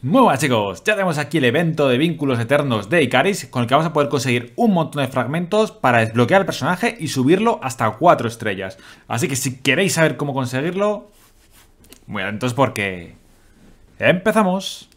Muy buenas chicos, ya tenemos aquí el evento de vínculos eternos de Icaris con el que vamos a poder conseguir un montón de fragmentos para desbloquear el personaje y subirlo hasta 4 estrellas. Así que si queréis saber cómo conseguirlo, muy atentos porque... ¡Empezamos!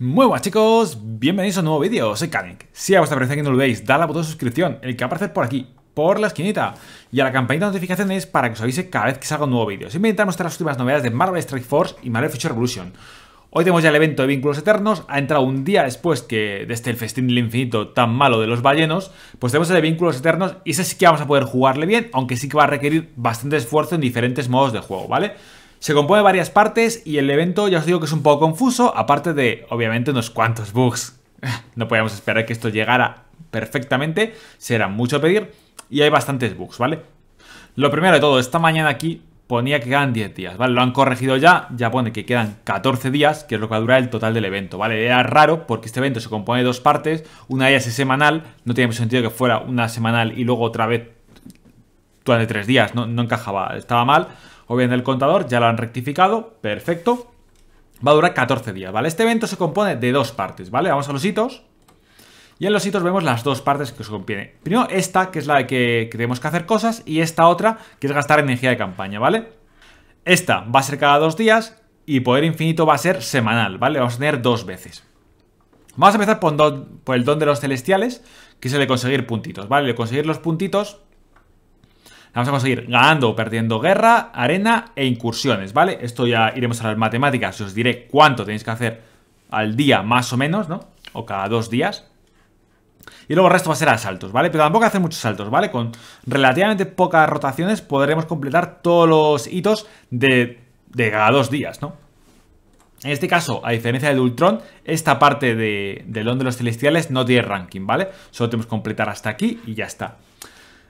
Muy buenas chicos, bienvenidos a un nuevo vídeo, soy Kanik. Si a vuestra presencia que no lo veis, dale la botón de suscripción, el que aparece por aquí, por la esquinita, y a la campanita de notificaciones para que os avise cada vez que salga un nuevo vídeo. Siempre intentamos mostrar las últimas novedades de Marvel Strike Force y Marvel Future Revolution. Hoy tenemos ya el evento de vínculos eternos, ha entrado un día después que desde el este festín del infinito tan malo de los ballenos, pues tenemos el de vínculos eternos y ese sí que vamos a poder jugarle bien, aunque sí que va a requerir bastante esfuerzo en diferentes modos de juego, ¿vale? vale se compone de varias partes y el evento ya os digo que es un poco confuso, aparte de, obviamente, unos cuantos bugs. no podíamos esperar que esto llegara perfectamente, será mucho pedir y hay bastantes bugs, ¿vale? Lo primero de todo, esta mañana aquí ponía que quedan 10 días, ¿vale? Lo han corregido ya, ya pone que quedan 14 días, que es lo que va a durar el total del evento, ¿vale? Era raro porque este evento se compone de dos partes, una de ellas es semanal, no tenía mucho sentido que fuera una semanal y luego otra vez durante tres días, no, no encajaba, estaba mal o bien el contador, ya lo han rectificado, perfecto. Va a durar 14 días, ¿vale? Este evento se compone de dos partes, ¿vale? Vamos a los hitos. Y en los hitos vemos las dos partes que se compone. Primero esta, que es la de que, tenemos que hacer cosas, y esta otra, que es gastar energía de campaña, ¿vale? Esta va a ser cada dos días y poder infinito va a ser semanal, ¿vale? Vamos a tener dos veces. Vamos a empezar por, por el don de los celestiales, que es el de conseguir puntitos, ¿vale? El de conseguir los puntitos vamos a conseguir ganando o perdiendo guerra, arena e incursiones, ¿vale? Esto ya iremos a las matemáticas y os diré cuánto tenéis que hacer al día más o menos, ¿no? O cada dos días. Y luego el resto va a ser a saltos, ¿vale? Pero tampoco hacer muchos saltos, ¿vale? Con relativamente pocas rotaciones podremos completar todos los hitos de, cada dos días, ¿no? En este caso, a diferencia de Ultron, esta parte de, del de los celestiales no tiene ranking, ¿vale? Solo tenemos que completar hasta aquí y ya está.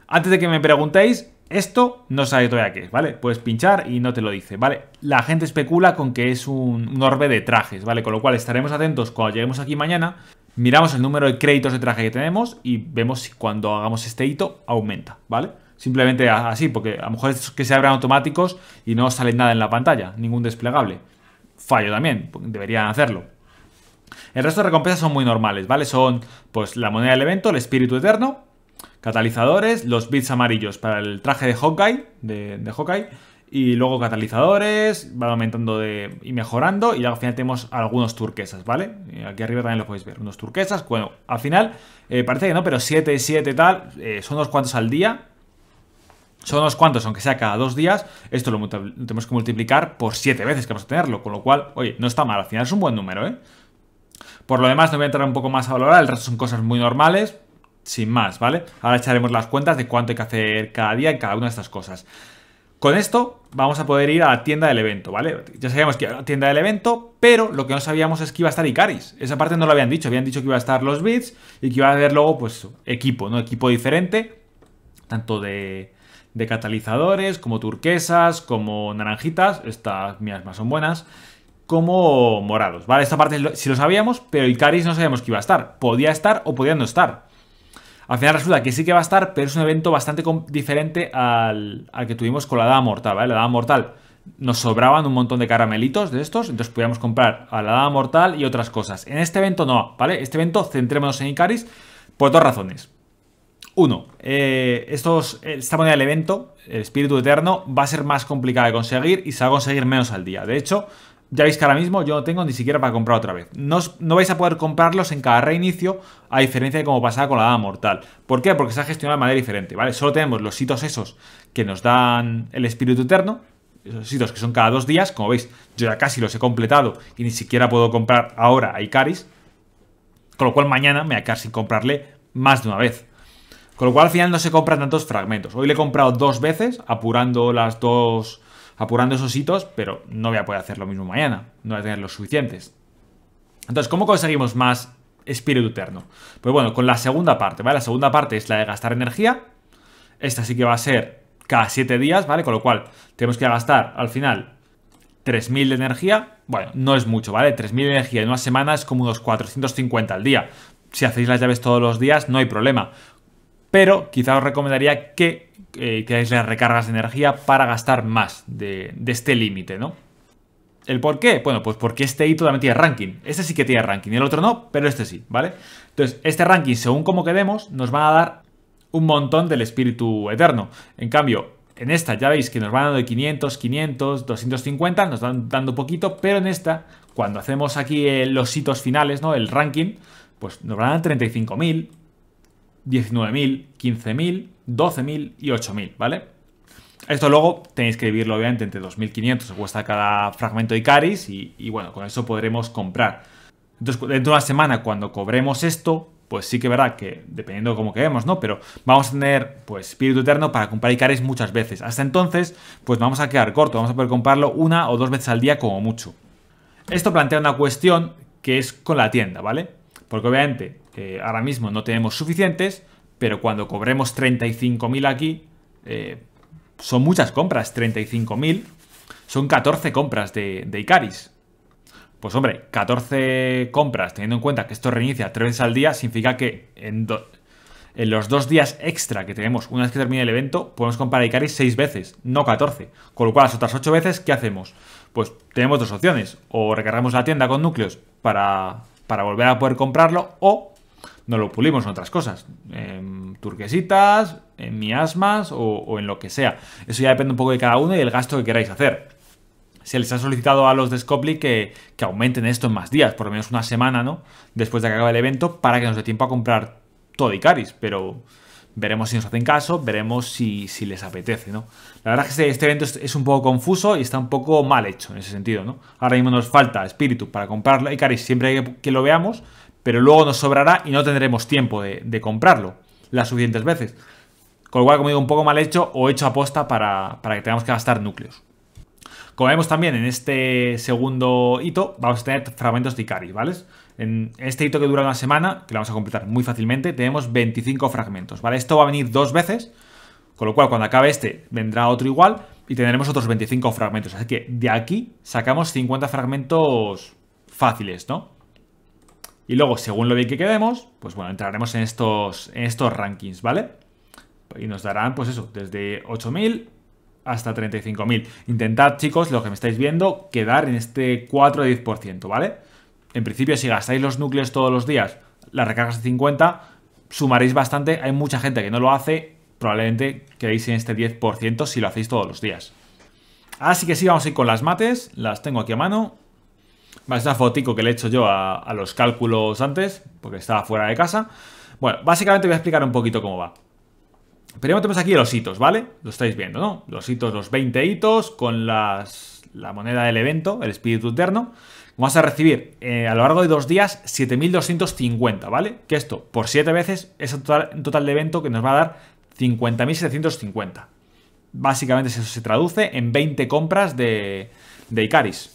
Antes de que me preguntéis, esto no sabe todavía qué es, ¿vale? Puedes pinchar y no te lo dice, ¿vale? La gente especula con que es un, un orbe de trajes, ¿vale? Con lo cual estaremos atentos cuando lleguemos aquí mañana miramos el número de créditos de traje que tenemos y vemos si cuando hagamos este hito aumenta, ¿vale? Simplemente así, porque a lo mejor es que se abran automáticos y no sale nada en la pantalla, ningún desplegable. Fallo también, deberían hacerlo. El resto de recompensas son muy normales, ¿vale? Son pues la moneda del evento, el espíritu eterno Catalizadores, los bits amarillos para el traje de Hawkeye, de, Hawkeye, y luego catalizadores, van aumentando de, y mejorando, y luego al final tenemos algunos turquesas, ¿vale? Aquí arriba también lo podéis ver, unos turquesas, bueno, al final eh, parece que no, pero 7, 7 tal, eh, son unos cuantos al día, son unos cuantos, aunque sea cada dos días, esto lo, lo tenemos que multiplicar por 7 veces que vamos a tenerlo, con lo cual, oye, no está mal, al final es un buen número, ¿eh? Por lo demás, no voy a entrar un poco más a valorar, el resto son cosas muy normales, sin más, ¿vale? Ahora echaremos las cuentas de cuánto hay que hacer cada día en cada una de estas cosas. Con esto vamos a poder ir a la tienda del evento, ¿vale? Ya sabíamos que era la tienda del evento, pero lo que no sabíamos es que iba a estar Icaris. Esa parte no lo habían dicho, habían dicho que iba a estar los bits y que iba a haber luego, pues, equipo, ¿no? Equipo diferente, tanto de, de catalizadores, como turquesas, como naranjitas, estas mías más son buenas, como morados, ¿vale? Esta parte sí lo sabíamos, pero Icaris no sabíamos que iba a estar. Podía estar o podía no estar. Al final resulta que sí que va a estar, pero es un evento bastante diferente al, que tuvimos con la Dada Mortal, ¿vale? La Dada Mortal nos sobraban un montón de caramelitos de estos, entonces podíamos comprar a la Dada Mortal y otras cosas. En este evento no, ¿vale? Este evento centrémonos en Icaris por dos razones. Uno, eh, estos, esta moneda del evento, el espíritu eterno, va a ser más complicada de conseguir y se va a conseguir menos al día. De hecho, ya veis que ahora mismo yo no tengo ni siquiera para comprar otra vez. No, no, vais a poder comprarlos en cada reinicio, a diferencia de como pasaba con la Dada Mortal. ¿Por qué? Porque se ha gestionado de manera diferente, ¿vale? Solo tenemos los hitos esos que nos dan el espíritu eterno, esos hitos que son cada dos días. Como veis, yo ya casi los he completado y ni siquiera puedo comprar ahora a Icaris. Con lo cual mañana me voy a sin comprarle más de una vez. Con lo cual al final no se compran tantos fragmentos. Hoy le he comprado dos veces, apurando las dos apurando esos hitos, pero no voy a poder hacer lo mismo mañana, no voy a tener los suficientes. Entonces, ¿cómo conseguimos más espíritu eterno? Pues bueno, con la segunda parte, ¿vale? La segunda parte es la de gastar energía. Esta sí que va a ser cada 7 días, ¿vale? Con lo cual, tenemos que gastar al final 3.000 de energía. Bueno, no es mucho, ¿vale? 3.000 de energía en una semana es como unos 450 al día. Si hacéis las llaves todos los días, no hay problema pero quizá os recomendaría que eh, las recargas de energía para gastar más de, este límite, ¿no? ¿El por qué? Bueno, pues porque este hito también tiene ranking. Este sí que tiene ranking el otro no, pero este sí, ¿vale? Entonces, este ranking, según como quedemos, nos van a dar un montón del espíritu eterno. En cambio, en esta ya veis que nos van dando de 500, 500, 250, nos van dando poquito, pero en esta, cuando hacemos aquí los hitos finales, ¿no? El ranking, pues nos van a dar 35.000, 19.000, 15.000, 12.000 y 8.000, ¿vale? Esto luego tenéis que vivirlo, obviamente entre 2.500 se cuesta cada fragmento de Icaris y, bueno, con eso podremos comprar. Entonces, dentro de una semana, cuando cobremos esto, pues sí que verdad que, dependiendo de cómo queremos, ¿no? Pero vamos a tener, pues, Espíritu Eterno para comprar Icaris muchas veces. Hasta entonces, pues vamos a quedar corto, vamos a poder comprarlo una o dos veces al día como mucho. Esto plantea una cuestión que es con la tienda, ¿vale? Porque obviamente eh, ahora mismo no tenemos suficientes, pero cuando cobremos 35.000 aquí, eh, son muchas compras, 35.000, son 14 compras de, de, Icaris. Pues hombre, 14 compras, teniendo en cuenta que esto reinicia 3 veces al día, significa que en, los dos días extra que tenemos, una vez que termine el evento, podemos comprar Icaris 6 veces, no 14. Con lo cual, las otras 8 veces, ¿qué hacemos? Pues tenemos dos opciones. O recargamos la tienda con núcleos para para volver a poder comprarlo o nos lo pulimos en otras cosas, en turquesitas, en miasmas o, en lo que sea. Eso ya depende un poco de cada uno y del gasto que queráis hacer. Se les ha solicitado a los de Scopely que, que aumenten esto en más días, por lo menos una semana, ¿no? Después de que acabe el evento, para que nos dé tiempo a comprar todo Icaris, pero veremos si nos hacen caso, veremos si, les apetece, ¿no? La verdad es que este, este evento es, un poco confuso y está un poco mal hecho en ese sentido, ¿no? Ahora mismo nos falta espíritu para comprarlo y siempre que, que lo veamos, pero luego nos sobrará y no tendremos tiempo de, comprarlo las suficientes veces. Con lo cual, como digo, un poco mal hecho o hecho aposta para, para que tengamos que gastar núcleos. Como vemos también en este segundo hito, vamos a tener fragmentos de Icaris, ¿vale? En este hito que dura una semana, que lo vamos a completar muy fácilmente, tenemos 25 fragmentos, ¿vale? Esto va a venir dos veces, con lo cual cuando acabe este vendrá otro igual y tendremos otros 25 fragmentos. Así que de aquí sacamos 50 fragmentos fáciles, ¿no? Y luego, según lo bien que quedemos, pues bueno, entraremos en estos, estos rankings, ¿vale? Y nos darán, pues eso, desde 8000 hasta 35.000. Intentad, chicos, lo que me estáis viendo, quedar en este 4 a 10%, ¿vale? en principio si gastáis los núcleos todos los días, las recargas de 50, sumaréis bastante, hay mucha gente que no lo hace, probablemente queréis en este 10% si lo hacéis todos los días. Así que sí, vamos a ir con las mates, las tengo aquí a mano. Va es una fotico que le he hecho yo a, los cálculos antes, porque estaba fuera de casa. Bueno, básicamente voy a explicar un poquito cómo va. Primero tenemos aquí los hitos, ¿vale? Lo estáis viendo, ¿no? Los hitos, los 20 hitos con la moneda del evento, el espíritu eterno. Vamos a recibir eh, a lo largo de dos días 7.250, ¿vale? Que esto por siete veces es un total, de evento que nos va a dar 50.750. Básicamente eso se traduce en 20 compras de, de Icaris.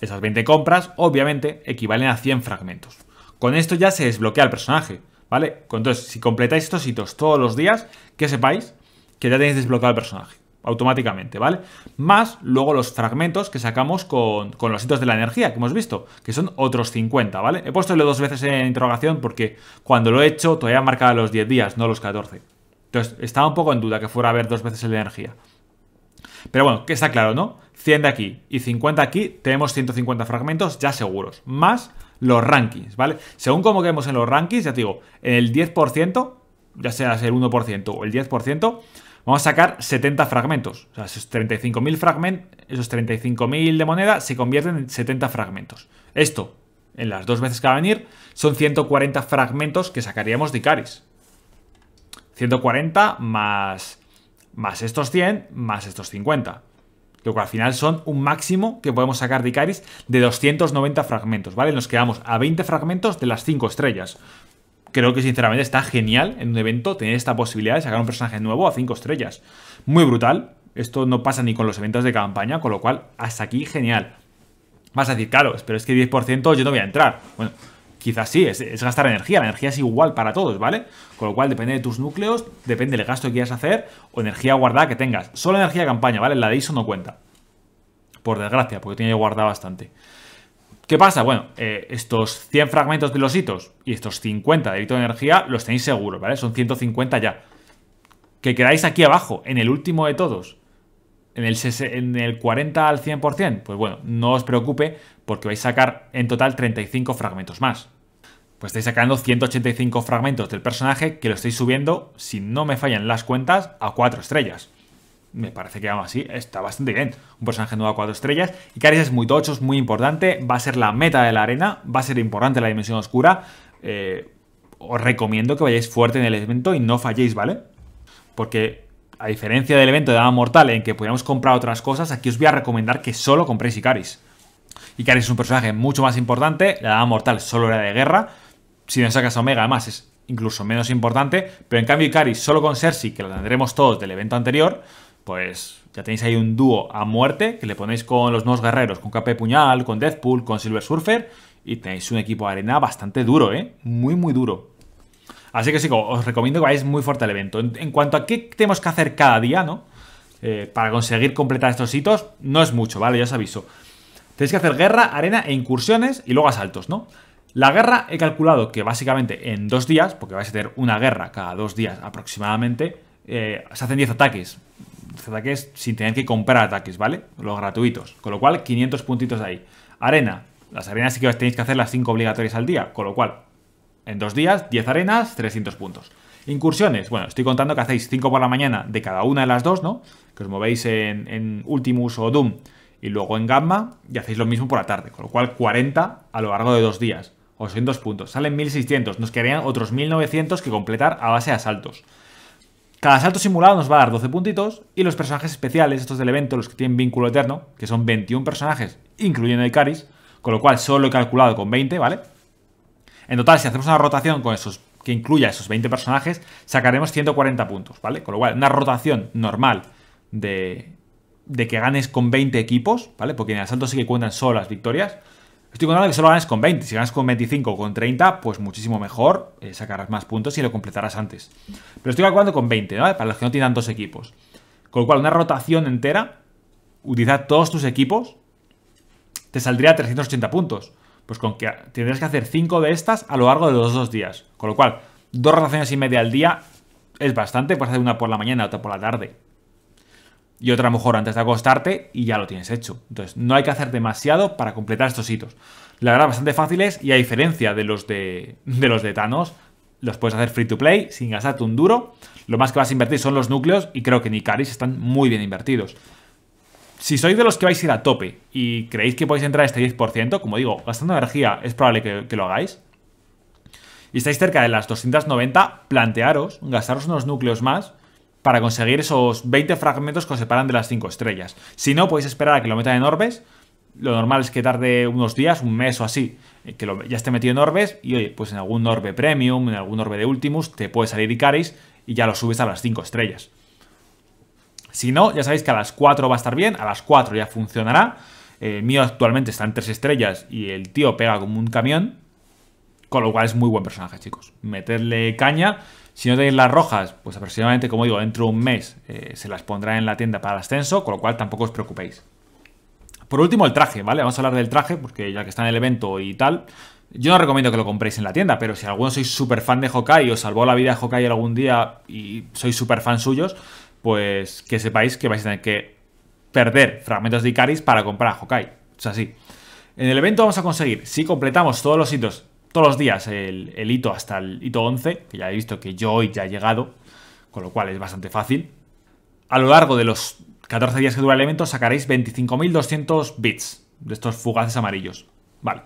Esas 20 compras, obviamente, equivalen a 100 fragmentos. Con esto ya se desbloquea el personaje, ¿vale? Entonces, si completáis estos hitos todos los días, que sepáis que ya tenéis desbloqueado el personaje automáticamente, ¿vale? Más luego los fragmentos que sacamos con, los hitos de la energía que hemos visto, que son otros 50, ¿vale? He puesto dos veces en interrogación porque cuando lo he hecho todavía marcaba los 10 días, no los 14. Entonces estaba un poco en duda que fuera a haber dos veces la energía. Pero bueno, que está claro, ¿no? 100 de aquí y 50 aquí, tenemos 150 fragmentos ya seguros, más los rankings, ¿vale? Según como quedemos en los rankings, ya te digo, en el 10%, ya sea el 1% o el 10%, Vamos a sacar 70 fragmentos. O sea, esos 35.000 fragmentos, esos de moneda se convierten en 70 fragmentos. Esto, en las dos veces que va a venir, son 140 fragmentos que sacaríamos de Icaris. 140 más, más estos 100 más estos 50. Lo cual al final son un máximo que podemos sacar de Icaris de 290 fragmentos, ¿vale? Nos quedamos a 20 fragmentos de las 5 estrellas creo que sinceramente está genial en un evento tener esta posibilidad de sacar un personaje nuevo a 5 estrellas. Muy brutal. Esto no pasa ni con los eventos de campaña, con lo cual, hasta aquí, genial. Vas a decir, claro, pero es que 10% yo no voy a entrar. Bueno, quizás sí, es, gastar energía. La energía es igual para todos, ¿vale? Con lo cual, depende de tus núcleos, depende del gasto que quieras hacer o energía guardada que tengas. Solo energía de campaña, ¿vale? La de ISO no cuenta. Por desgracia, porque tiene guardada bastante. ¿Qué pasa? Bueno, eh, estos 100 fragmentos de los hitos y estos 50 de hito de energía los tenéis seguros, ¿vale? Son 150 ya. Que quedáis aquí abajo, en el último de todos, en el, en el 40 al 100%, pues bueno, no os preocupe porque vais a sacar en total 35 fragmentos más. Pues estáis sacando 185 fragmentos del personaje que lo estáis subiendo, si no me fallan las cuentas, a 4 estrellas me parece que aún así está bastante bien. Un personaje nuevo a 4 estrellas. Y es muy tocho, es muy importante. Va a ser la meta de la arena. Va a ser importante la dimensión oscura. Eh, os recomiendo que vayáis fuerte en el evento y no falléis, ¿vale? Porque a diferencia del evento de Dama Mortal en que podíamos comprar otras cosas, aquí os voy a recomendar que solo compréis Icaris. Icaris es un personaje mucho más importante. La Dama Mortal solo era de guerra. Si no sacas Omega, además es incluso menos importante. Pero en cambio Icaris solo con Cersei, que lo tendremos todos del evento anterior pues ya tenéis ahí un dúo a muerte que le ponéis con los nuevos guerreros, con KP Puñal, con Deathpool, con Silver Surfer y tenéis un equipo de arena bastante duro, ¿eh? Muy, muy duro. Así que sí, os recomiendo que vayáis muy fuerte al evento. En, cuanto a qué tenemos que hacer cada día, ¿no? Eh, para conseguir completar estos hitos, no es mucho, ¿vale? Ya os aviso. Tenéis que hacer guerra, arena e incursiones y luego asaltos, ¿no? La guerra he calculado que básicamente en dos días, porque vais a tener una guerra cada dos días aproximadamente, eh, se hacen 10 ataques ataques sin tener que comprar ataques, ¿vale? Los gratuitos. Con lo cual, 500 puntitos de ahí. Arena. Las arenas sí que tenéis que hacer las 5 obligatorias al día. Con lo cual, en 2 días, 10 arenas, 300 puntos. Incursiones. Bueno, estoy contando que hacéis 5 por la mañana de cada una de las dos, ¿no? Que os movéis en, Ultimus o Doom y luego en Gamma y hacéis lo mismo por la tarde. Con lo cual, 40 a lo largo de dos días. O 800 puntos. Salen 1600. Nos quedarían otros 1900 que completar a base de asaltos. Cada salto simulado nos va a dar 12 puntitos y los personajes especiales, estos del evento, los que tienen vínculo eterno, que son 21 personajes, incluyendo el Icaris, con lo cual solo he calculado con 20, ¿vale? En total, si hacemos una rotación con esos que incluya esos 20 personajes, sacaremos 140 puntos, ¿vale? Con lo cual, una rotación normal de, de que ganes con 20 equipos, ¿vale? Porque en el asalto sí que cuentan solo las victorias, Estoy contando que solo ganes con 20. Si ganas con 25 o con 30, pues muchísimo mejor. Eh, sacarás más puntos y lo completarás antes. Pero estoy calculando con 20, ¿no? Para los que no tienen dos equipos. Con lo cual, una rotación entera, utilizar todos tus equipos, te saldría 380 puntos. Pues con que tendrías que hacer 5 de estas a lo largo de los dos días. Con lo cual, dos rotaciones y media al día es bastante. Puedes hacer una por la mañana otra por la tarde y otra mejor antes de acostarte y ya lo tienes hecho. Entonces, no hay que hacer demasiado para completar estos hitos. La verdad, bastante fáciles y a diferencia de los de, de los de Thanos, los puedes hacer free to play sin gastarte un duro. Lo más que vas a invertir son los núcleos y creo que en Icaris están muy bien invertidos. Si sois de los que vais a ir a tope y creéis que podéis entrar a este 10%, como digo, gastando energía es probable que, que lo hagáis, y estáis cerca de las 290, plantearos, gastaros unos núcleos más para conseguir esos 20 fragmentos que os separan de las 5 estrellas. Si no, podéis esperar a que lo metan en orbes. Lo normal es que tarde unos días, un mes o así, eh, que ya esté metido en orbes. Y oye, pues en algún orbe premium, en algún orbe de Ultimus, te puede salir Icaris y ya lo subes a las 5 estrellas. Si no, ya sabéis que a las 4 va a estar bien, a las 4 ya funcionará. El eh, mío actualmente está en 3 estrellas y el tío pega como un camión. Con lo cual es muy buen personaje, chicos. Meterle caña si no tenéis las rojas, pues aproximadamente, como digo, dentro de un mes eh, se las pondrá en la tienda para el ascenso, con lo cual tampoco os preocupéis. Por último, el traje, ¿vale? Vamos a hablar del traje, porque ya que está en el evento y tal, yo no recomiendo que lo compréis en la tienda, pero si alguno sois súper fan de Hawkeye, os salvó la vida de Hawkeye algún día y sois súper fan suyos, pues que sepáis que vais a tener que perder fragmentos de Icaris para comprar a Hawkeye. Es así. En el evento vamos a conseguir, si completamos todos los hitos todos los días el, hito hasta el hito 11, que ya he visto que yo hoy ya he llegado, con lo cual es bastante fácil. A lo largo de los 14 días que dura el evento sacaréis 25.200 bits de estos fugaces amarillos. Vale.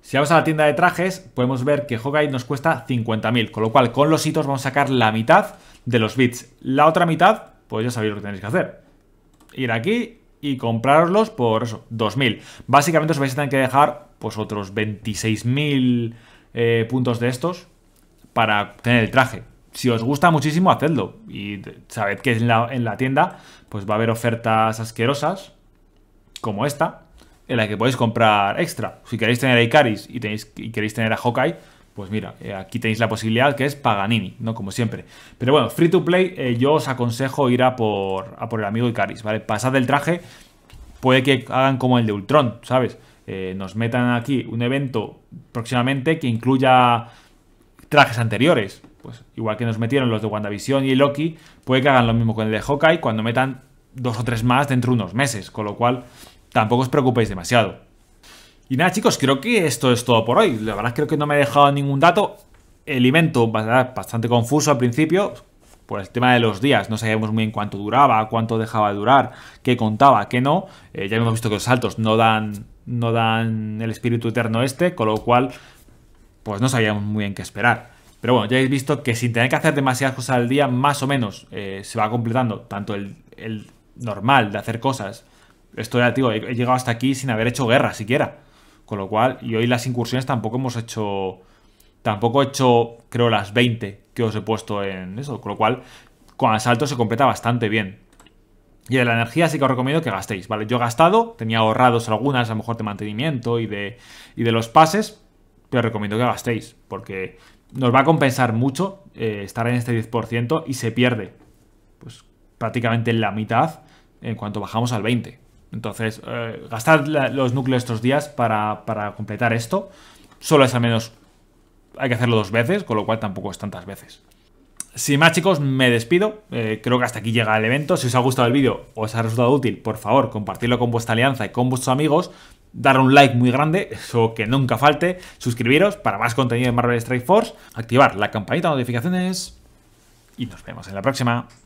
Si vamos a la tienda de trajes, podemos ver que Hogai nos cuesta 50.000, con lo cual con los hitos vamos a sacar la mitad de los bits. La otra mitad, pues ya sabéis lo que tenéis que hacer. Ir aquí y compraroslos por eso, 2.000. Básicamente os vais a tener que dejar pues otros 26.000 eh, puntos de estos para tener el traje. Si os gusta muchísimo, hacedlo. Y sabed que en la, en la tienda pues va a haber ofertas asquerosas, como esta, en la que podéis comprar extra. Si queréis tener a Icaris y, tenéis, y queréis tener a Hawkeye, pues mira, eh, aquí tenéis la posibilidad que es Paganini, ¿no? Como siempre. Pero bueno, free to play, eh, yo os aconsejo ir a por, a por el amigo Icaris, ¿vale? Pasad el traje, puede que hagan como el de Ultron, ¿sabes? Eh, nos metan aquí un evento próximamente que incluya trajes anteriores. Pues igual que nos metieron los de WandaVision y Loki, puede que hagan lo mismo con el de Hawkeye cuando metan dos o tres más dentro de unos meses, con lo cual tampoco os preocupéis demasiado. Y nada chicos, creo que esto es todo por hoy. La verdad creo que no me he dejado ningún dato. El evento bastante confuso al principio, por el tema de los días, no sabíamos muy bien cuánto duraba, cuánto dejaba de durar, qué contaba, qué no. Eh, ya hemos visto que los saltos no dan no dan el espíritu eterno este, con lo cual, pues no sabíamos muy bien qué esperar. Pero bueno, ya habéis visto que sin tener que hacer demasiadas cosas al día, más o menos eh, se va completando tanto el, normal de hacer cosas. Esto ya, digo, he, he llegado hasta aquí sin haber hecho guerra siquiera. Con lo cual, y hoy las incursiones tampoco hemos hecho. Tampoco he hecho, creo, las 20 que os he puesto en eso. Con lo cual, con asalto se completa bastante bien. Y de la energía sí que os recomiendo que gastéis, ¿vale? Yo he gastado, tenía ahorrados algunas, a lo mejor de mantenimiento y de, y de los pases, pero os recomiendo que gastéis, porque nos va a compensar mucho eh, estar en este 10% y se pierde, pues prácticamente la mitad en cuanto bajamos al 20%. Entonces, eh, gastar los núcleos estos días para, para completar esto, solo es al menos, hay que hacerlo dos veces, con lo cual tampoco es tantas veces. Sin más chicos, me despido. Eh, creo que hasta aquí llega el evento. Si os ha gustado el vídeo o os ha resultado útil, por favor, compartidlo con vuestra alianza y con vuestros amigos. Dar un like muy grande, eso que nunca falte. Suscribiros para más contenido de Marvel Strike Force. Activar la campanita de notificaciones. Y nos vemos en la próxima.